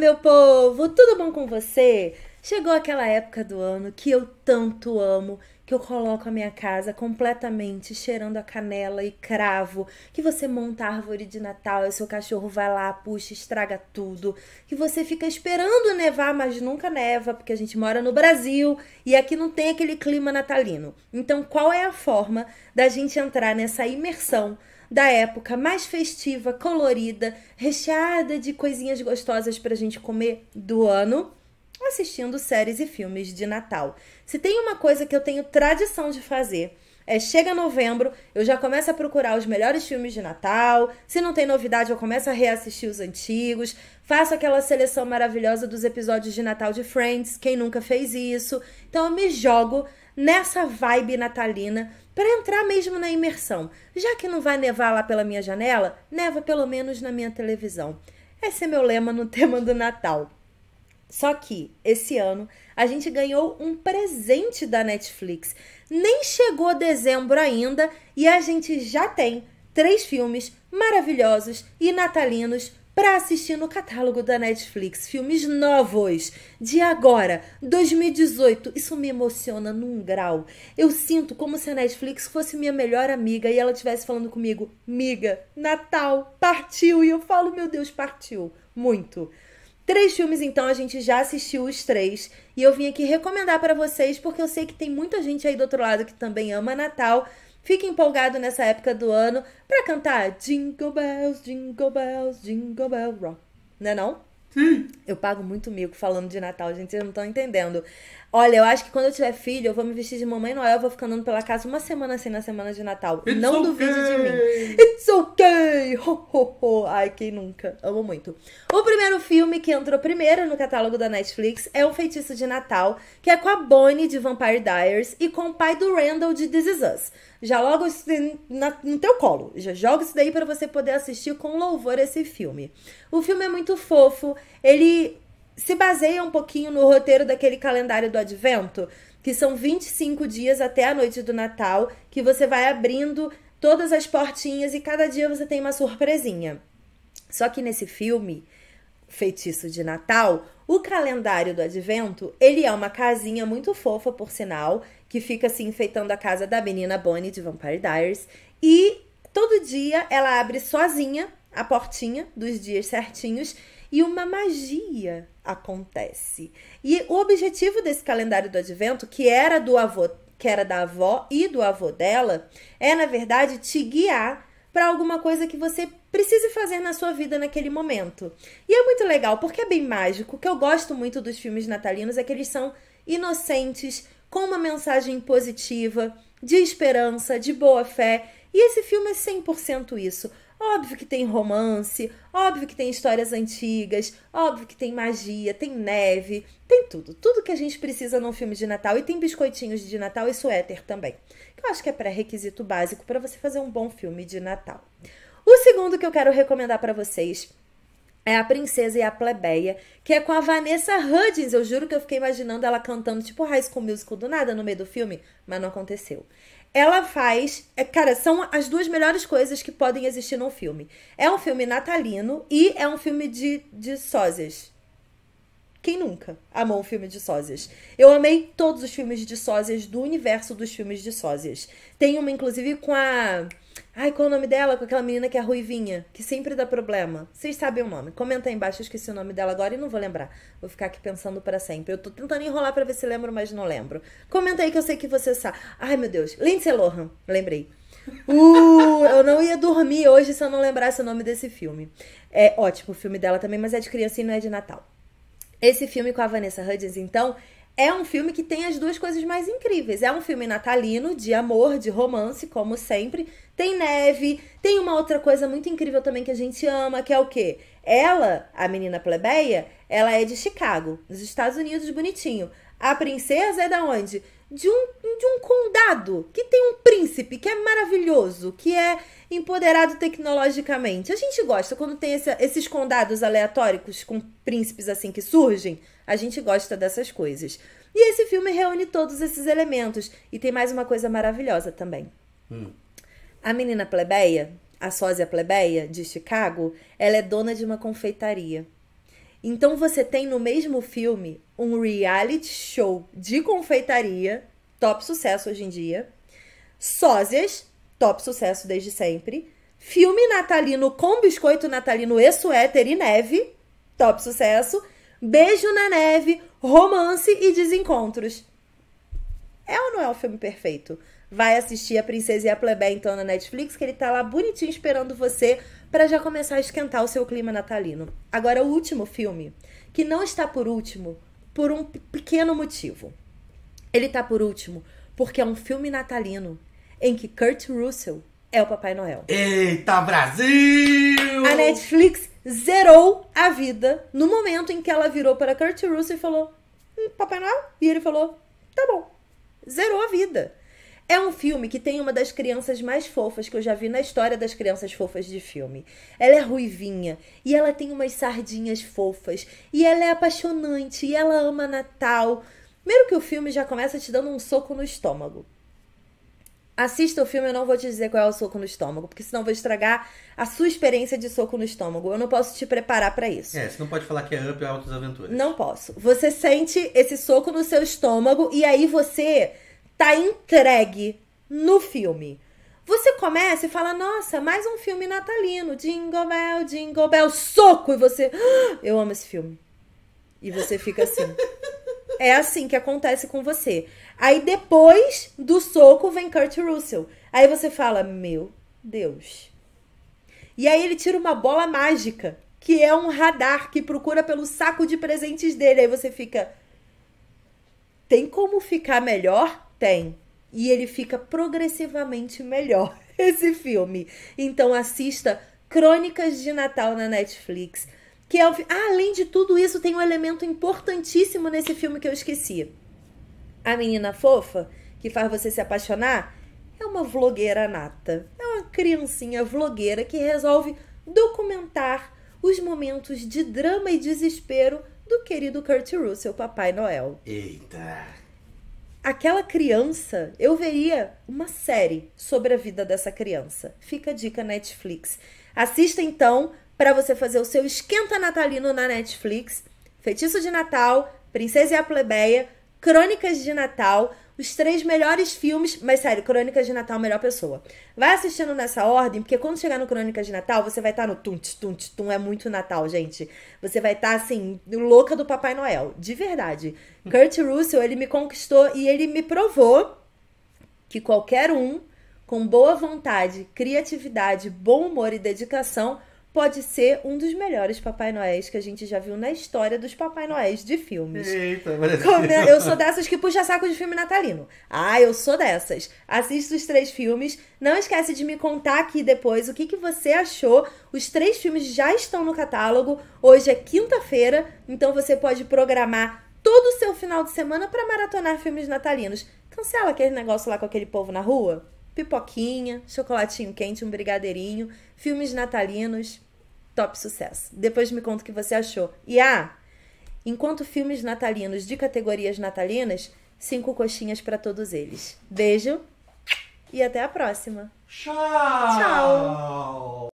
meu povo! Tudo bom com você? Chegou aquela época do ano que eu tanto amo, que eu coloco a minha casa completamente cheirando a canela e cravo, que você monta a árvore de Natal e seu cachorro vai lá, puxa, estraga tudo, que você fica esperando nevar, mas nunca neva, porque a gente mora no Brasil e aqui não tem aquele clima natalino. Então, qual é a forma da gente entrar nessa imersão da época mais festiva, colorida, recheada de coisinhas gostosas para a gente comer do ano, assistindo séries e filmes de Natal. Se tem uma coisa que eu tenho tradição de fazer, é, chega novembro, eu já começo a procurar os melhores filmes de Natal. Se não tem novidade, eu começo a reassistir os antigos. Faço aquela seleção maravilhosa dos episódios de Natal de Friends, quem nunca fez isso. Então eu me jogo nessa vibe natalina para entrar mesmo na imersão. Já que não vai nevar lá pela minha janela, neva pelo menos na minha televisão. Esse é meu lema no tema do Natal. Só que esse ano a gente ganhou um presente da Netflix. Nem chegou dezembro ainda e a gente já tem três filmes maravilhosos e natalinos para assistir no catálogo da Netflix filmes novos de agora, 2018. Isso me emociona num grau. Eu sinto como se a Netflix fosse minha melhor amiga e ela estivesse falando comigo: "Miga, Natal partiu". E eu falo: "Meu Deus, partiu". Muito. Três filmes então a gente já assistiu os três e eu vim aqui recomendar para vocês porque eu sei que tem muita gente aí do outro lado que também ama Natal Fique empolgado nessa época do ano para cantar Jingle Bells, Jingle Bells, Jingle Bell Rock. Né não? É não? Hum. Eu pago muito mico falando de Natal, gente, vocês não estão entendendo. Olha, eu acho que quando eu tiver filho, eu vou me vestir de Mamãe Noel, eu vou ficar andando pela casa uma semana assim na semana de Natal. It's Não okay. duvide de mim. It's okay! Ho, ho, ho. Ai, quem nunca? Amo muito. O primeiro filme que entrou primeiro no catálogo da Netflix é O Feitiço de Natal, que é com a Bonnie de Vampire Diaries e com o pai do Randall de This Is Us. Já logo na, no teu colo. Já joga isso daí para você poder assistir com louvor esse filme. O filme é muito fofo, ele se baseia um pouquinho no roteiro daquele calendário do advento, que são 25 dias até a noite do Natal, que você vai abrindo todas as portinhas e cada dia você tem uma surpresinha. Só que nesse filme, Feitiço de Natal, o calendário do advento, ele é uma casinha muito fofa, por sinal, que fica assim enfeitando a casa da menina Bonnie de Vampire Diaries, e todo dia ela abre sozinha a portinha dos dias certinhos e uma magia acontece. E o objetivo desse calendário do advento, que era do avô, que era da avó e do avô dela, é na verdade te guiar para alguma coisa que você precise fazer na sua vida naquele momento. E é muito legal, porque é bem mágico. O que eu gosto muito dos filmes natalinos é que eles são inocentes, com uma mensagem positiva, de esperança, de boa fé. E esse filme é 100% isso. Óbvio que tem romance, óbvio que tem histórias antigas, óbvio que tem magia, tem neve, tem tudo. Tudo que a gente precisa num filme de Natal e tem biscoitinhos de Natal e suéter também. Que eu acho que é pré-requisito básico para você fazer um bom filme de Natal. O segundo que eu quero recomendar para vocês é a Princesa e a Plebeia, que é com a Vanessa Hudgens. Eu juro que eu fiquei imaginando ela cantando tipo High School Musical do nada no meio do filme, mas não aconteceu. Ela faz. É, cara, são as duas melhores coisas que podem existir num filme. É um filme natalino e é um filme de, de sósias. Quem nunca amou um filme de sósias? Eu amei todos os filmes de sósias do universo dos filmes de sósias. Tem uma, inclusive, com a. Ai, qual o nome dela? Com aquela menina que é ruivinha, que sempre dá problema. Vocês sabem o nome. Comenta aí embaixo, eu esqueci o nome dela agora e não vou lembrar. Vou ficar aqui pensando para sempre. Eu tô tentando enrolar para ver se lembro, mas não lembro. Comenta aí que eu sei que você sabe. Ai, meu Deus. Lindsay Lohan, lembrei. Uh, eu não ia dormir hoje se eu não lembrasse o nome desse filme. É ótimo o filme dela também, mas é de criança e não é de Natal. Esse filme com a Vanessa Hudgens, então, é um filme que tem as duas coisas mais incríveis. É um filme natalino, de amor, de romance, como sempre. Tem neve, tem uma outra coisa muito incrível também que a gente ama, que é o quê? Ela, a menina plebeia, ela é de Chicago, nos Estados Unidos, bonitinho. A princesa é da onde? De um, de um condado que tem um príncipe que é maravilhoso, que é empoderado tecnologicamente. A gente gosta quando tem esse, esses condados aleatórios com príncipes assim que surgem. A gente gosta dessas coisas. E esse filme reúne todos esses elementos. E tem mais uma coisa maravilhosa também. Hum. A menina plebeia, a sósia plebeia de Chicago, ela é dona de uma confeitaria. Então você tem no mesmo filme um reality show de confeitaria, top sucesso hoje em dia, sósias top sucesso desde sempre. Filme natalino com biscoito natalino e suéter e neve, top sucesso. Beijo na neve, romance e desencontros. É ou não é o filme perfeito? Vai assistir A Princesa e a Plebeia então na Netflix, que ele tá lá bonitinho esperando você para já começar a esquentar o seu clima natalino. Agora, o último filme, que não está por último por um pequeno motivo. Ele tá por último porque é um filme natalino em que Kurt Russell é o Papai Noel. Eita, Brasil! A Netflix zerou a vida no momento em que ela virou para Kurt Russell e falou: hm, Papai Noel? E ele falou: Tá bom. Zerou a vida. É um filme que tem uma das crianças mais fofas que eu já vi na história das crianças fofas de filme. Ela é ruivinha e ela tem umas sardinhas fofas e ela é apaixonante e ela ama Natal. Primeiro que o filme já começa te dando um soco no estômago. Assista o filme, eu não vou te dizer qual é o soco no estômago, porque senão vou estragar a sua experiência de soco no estômago. Eu não posso te preparar para isso. É, você não pode falar que é Up ou é Altas Aventuras. Não posso. Você sente esse soco no seu estômago e aí você tá entregue no filme. Você começa e fala: "Nossa, mais um filme natalino, Jingle Bell, Jingle Bell, é soco" e você: ah, "Eu amo esse filme". E você fica assim. É assim que acontece com você. Aí depois do soco vem Kurt Russell. Aí você fala, meu Deus. E aí ele tira uma bola mágica, que é um radar que procura pelo saco de presentes dele. Aí você fica, tem como ficar melhor? Tem. E ele fica progressivamente melhor esse filme. Então assista Crônicas de Natal na Netflix. Que é o... ah, além de tudo isso, tem um elemento importantíssimo nesse filme que eu esqueci. A menina fofa, que faz você se apaixonar, é uma vlogueira nata. É uma criancinha vlogueira que resolve documentar os momentos de drama e desespero do querido Kurt Russell, Papai Noel. Eita! Aquela criança, eu veria uma série sobre a vida dessa criança. Fica a dica Netflix. Assista então para você fazer o seu esquenta natalino na Netflix. Feitiço de Natal, Princesa e a Plebeia, Crônicas de Natal, os três melhores filmes, mas sério, Crônicas de Natal, melhor pessoa. Vai assistindo nessa ordem, porque quando chegar no Crônicas de Natal, você vai estar tá no tum, tum, tum, é muito Natal, gente. Você vai estar, tá, assim, louca do Papai Noel, de verdade. Kurt Russell, ele me conquistou e ele me provou que qualquer um, com boa vontade, criatividade, bom humor e dedicação, pode ser um dos melhores Papai Noéis que a gente já viu na história dos Papai Noéis de filmes. Eita, Come... É, eu sou dessas que puxa saco de filme natalino. Ah, eu sou dessas. Assista os três filmes. Não esquece de me contar aqui depois o que, que você achou. Os três filmes já estão no catálogo. Hoje é quinta-feira, então você pode programar todo o seu final de semana para maratonar filmes natalinos. Cancela aquele negócio lá com aquele povo na rua pipoquinha, chocolatinho quente, um brigadeirinho, filmes natalinos, top sucesso. Depois me conta o que você achou. E ah, enquanto filmes natalinos de categorias natalinas, cinco coxinhas para todos eles. Beijo e até a próxima. Tchau. Tchau.